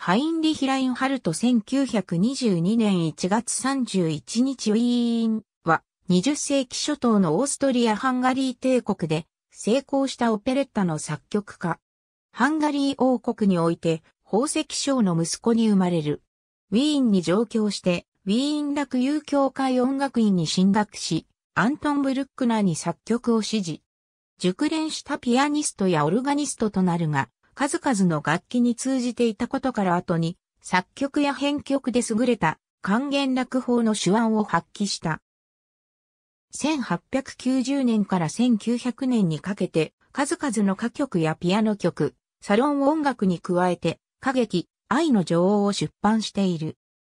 ハインリヒ・ラインハルト1922年1月31日ウィーンは20世紀初頭のオーストリア・ハンガリー帝国で成功したオペレッタの作曲家。ハンガリー王国において宝石賞の息子に生まれる。ウィーンに上京してウィーン楽友協会音楽院に進学し、アントン・ブルックナーに作曲を指示。熟練したピアニストやオルガニストとなるが、数々の楽器に通じていたことから後に、作曲や編曲で優れた還元楽法の手腕を発揮した。1890年から1900年にかけて、数々の歌曲やピアノ曲、サロン音楽に加えて、歌劇、愛の女王を出版している。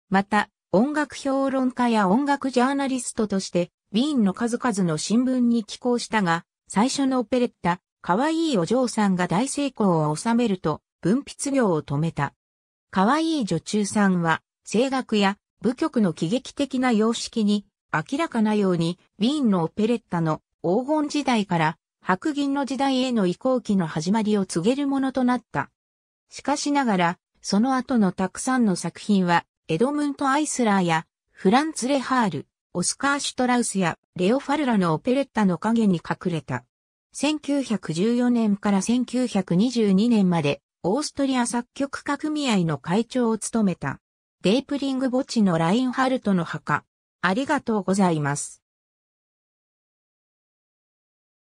また、音楽評論家や音楽ジャーナリストとして、ウィーンの数々の新聞に寄稿したが、最初のオペレッタ、可愛いお嬢さんが大成功を収めると、文筆業を止めた。可愛い女中さんは、声楽や舞曲の喜劇的な様式に、明らかなように、ウィーンのオペレッタの黄金時代から、白銀の時代への移行期の始まりを告げるものとなった。しかしながら、その後のたくさんの作品は、エドムント・アイスラーや、フランツ・レハール、オスカー・シュトラウスや、レオ・ファルラのオペレッタの影に隠れた。1914年から1922年まで、オーストリア作曲家組合の会長を務めた。デイプリング墓地のラインハルトの墓。ありがとうございます。